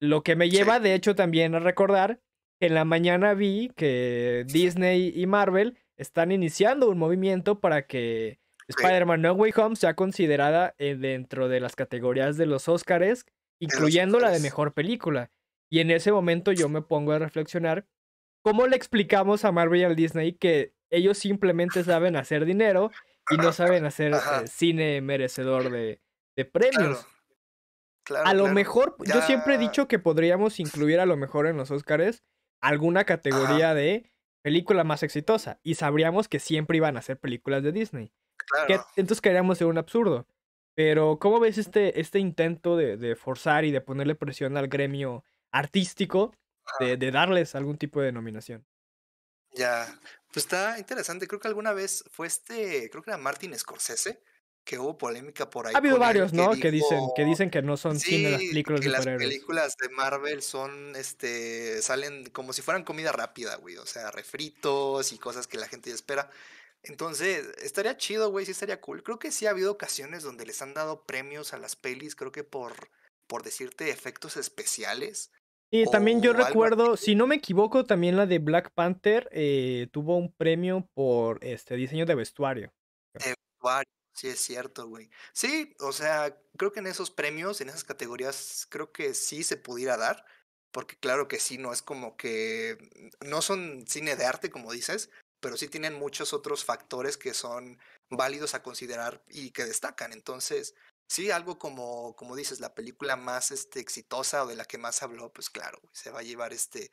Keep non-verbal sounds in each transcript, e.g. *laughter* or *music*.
Lo que me lleva, de hecho, también a recordar que en la mañana vi que Disney y Marvel están iniciando un movimiento para que Spider-Man No Way Home sea considerada eh, dentro de las categorías de los Oscars, incluyendo la de mejor película. Y en ese momento yo me pongo a reflexionar cómo le explicamos a Marvel y al Disney que ellos simplemente saben hacer dinero y no saben hacer eh, cine merecedor de, premios a lo mejor, yo siempre he dicho que podríamos incluir a lo mejor en los Oscars alguna categoría de película más exitosa y sabríamos que siempre iban a ser películas de Disney. entonces queríamos ser un absurdo. Pero, ¿cómo ves este, este intento de, forzar y de ponerle presión al gremio artístico de, de, darles algún tipo de nominación? Ya, pues está interesante. Creo que alguna vez fue este, creo que era Martin Scorsese, hubo polémica por ahí. Ha habido varios, ¿no? Que, dicen que dicen que no son cine las películas que de las películas de Marvel son, este, salen como si fueran comida rápida, güey, o sea, refritos y cosas que la gente ya espera. Entonces, estaría chido, güey, sí estaría cool. Creo que sí ha habido ocasiones donde les han dado premios a las pelis, creo que por, por decirte, efectos especiales. Y también yo recuerdo, si no me equivoco, también la de Black Panther eh, tuvo un premio por este diseño de vestuario. De vestuario, Sí, es cierto, güey. Sí, o sea, creo que en esos premios, en esas categorías, creo que sí se pudiera dar, porque claro que sí, no es como que, no son cine de arte, como dices, pero sí tienen muchos otros factores que son válidos a considerar y que destacan. Entonces, sí, algo como, como dices, la película más este, exitosa o de la que más habló, pues claro, se va a llevar este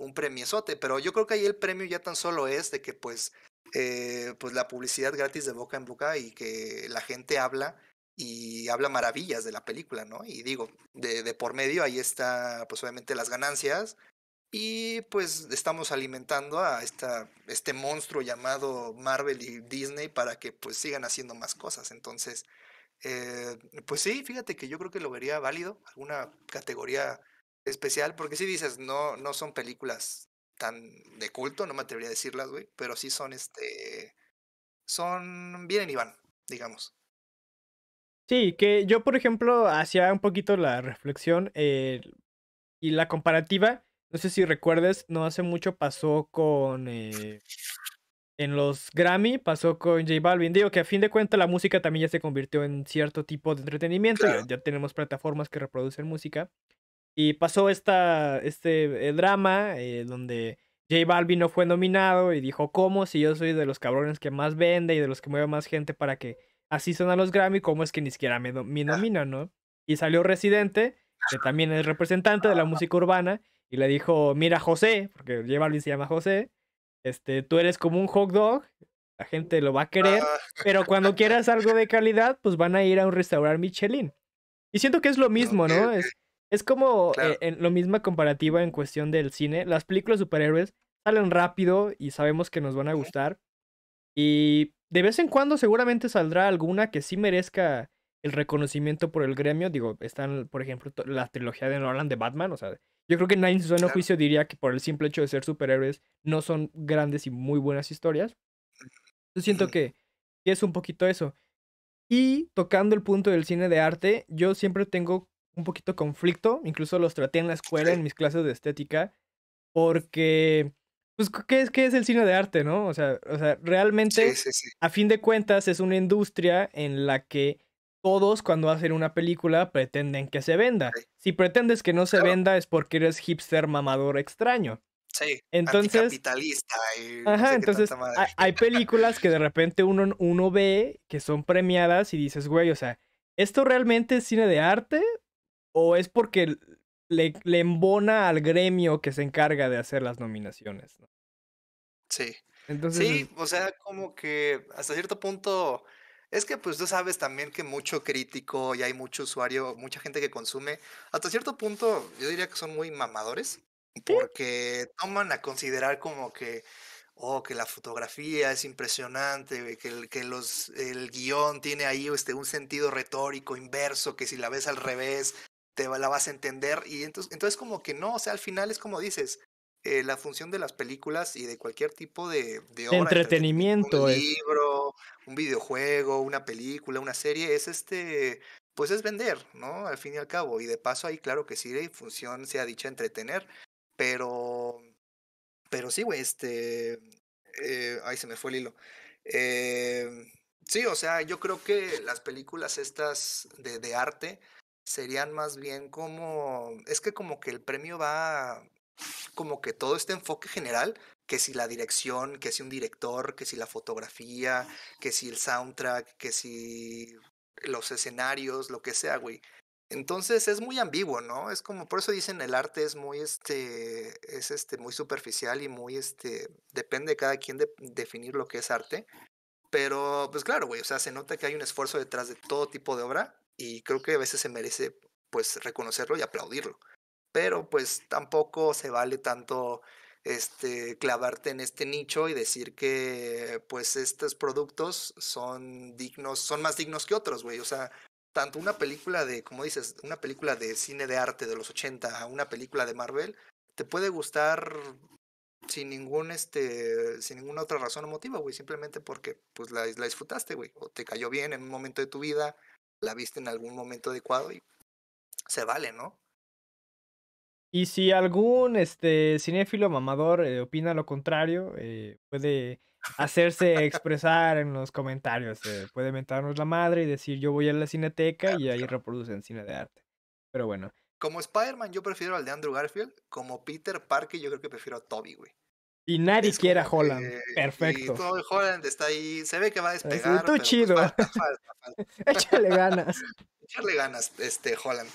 un premiezote, pero yo creo que ahí el premio ya tan solo es de que pues, eh, pues la publicidad gratis de boca en boca y que la gente habla y habla maravillas de la película, ¿no? Y digo, de, por medio ahí está pues obviamente las ganancias y pues estamos alimentando a esta, este monstruo llamado Marvel y Disney para que pues sigan haciendo más cosas, entonces... Eh, pues sí, fíjate que yo creo que lo vería válido, alguna categoría especial, porque si dices, no, no son películas tan de culto, no me atrevería a decirlas, güey, pero sí son, este, son, vienen y van, digamos. Sí, que yo, por ejemplo, hacía un poquito la reflexión eh, y la comparativa, no sé si recuerdes, no hace mucho pasó con... Eh, en los Grammy pasó con J Balvin. Digo que a fin de cuentas la música también ya se convirtió en cierto tipo de entretenimiento. ya, tenemos plataformas que reproducen música. Y pasó esta, este eh, drama eh, donde J Balvin no fue nominado y dijo, ¿cómo? Si yo soy de los cabrones que más vende y de los que mueve más gente para que así son a los Grammy, ¿cómo es que ni siquiera me, nominan, no? Y salió Residente, que también es representante de la ah. música urbana, y le dijo, mira José, porque J Balvin se llama José, este, tú eres como un hot dog, la gente lo va a querer, ah. pero cuando quieras algo de calidad, pues van a ir a un restaurante Michelin. Y siento que es lo mismo, ¿no? Es, es como eh, en lo misma comparativa en cuestión del cine. Las películas de superhéroes salen rápido y sabemos que nos van a gustar. Y de vez en cuando seguramente saldrá alguna que sí merezca el reconocimiento por el gremio. Digo, están, por ejemplo, la trilogía de Nolan de Batman. O sea, yo creo que nadie en su juicio diría que por el simple hecho de ser superhéroes no son grandes y muy buenas historias. Yo siento que es un poquito eso. Y tocando el punto del cine de arte, yo siempre tengo un poquito conflicto, incluso los traté en la escuela, en mis clases de estética, porque, pues, ¿qué es, qué es el cine de arte, no? O sea, o sea realmente, a fin de cuentas, es una industria en la que todos cuando hacen una película pretenden que se venda. Si pretendes que no se venda es porque eres hipster mamador extraño. Sí, entonces, capitalista. Ajá, entonces hay, películas que de repente uno, uno ve que son premiadas y dices, güey, o sea, ¿esto realmente es cine de arte o es porque le, embona al gremio que se encarga de hacer las nominaciones. Sí. Entonces, sí, o sea, como que hasta cierto punto, es que pues tú sabes también que mucho crítico y hay mucho usuario, mucha gente que consume, hasta cierto punto yo diría que son muy mamadores, porque toman a considerar como que, oh, que la fotografía es impresionante, que el, que los, el guión tiene ahí este, un sentido retórico inverso, que si la ves al revés te la vas a entender. Y entonces, entonces como que no, o sea, al final es como dices, eh, la función de las películas y de cualquier tipo de, de, de entretenimiento. Un libro, un videojuego, una película, una serie, es este, pues es vender, ¿no? Al fin y al cabo. Y de paso ahí, claro que sí, la función sea dicha entretener, pero, pero sí, güey, este, eh, ahí se me fue el hilo. Eh, sí, o sea, yo creo que las películas estas de, de arte, serían más bien como, es que como que el premio va, como que todo este enfoque general, que si la dirección, que si un director, que si la fotografía, que si el soundtrack, que si los escenarios, lo que sea, güey. Entonces es muy ambiguo, ¿no? Es como, por eso dicen el arte es muy, este, es este, muy superficial y muy, este, depende de cada quien de definir lo que es arte. Pero, pues claro, güey, o sea, se nota que hay un esfuerzo detrás de todo tipo de obra y creo que a veces se merece pues reconocerlo y aplaudirlo. Pero pues tampoco se vale tanto este, clavarte en este nicho y decir que pues estos productos son dignos, son más dignos que otros, güey. O sea, tanto una película de, como dices, una película de cine de arte de los 80 a una película de Marvel, te puede gustar sin ningún este sin ninguna otra razón o motivo, güey, simplemente porque pues la, la disfrutaste, güey, o te cayó bien en un momento de tu vida la viste en algún momento adecuado y se vale, ¿no? Y si algún este cinéfilo mamador eh, opina lo contrario, eh, puede hacerse expresar en los comentarios. Eh, puede mentarnos la madre y decir yo voy a la cineteca y ahí reproducen cine de arte. Pero bueno. Como Spider-Man yo prefiero al de Andrew Garfield. Como Peter Parker yo creo que prefiero a Toby, güey. Y nadie quiere a Holland. Perfecto. Y Holland está ahí. Se ve que va a despegar. Tú pues, chido. *laughs* Échale ganas. Échale *laughs* ganas, este, Holland.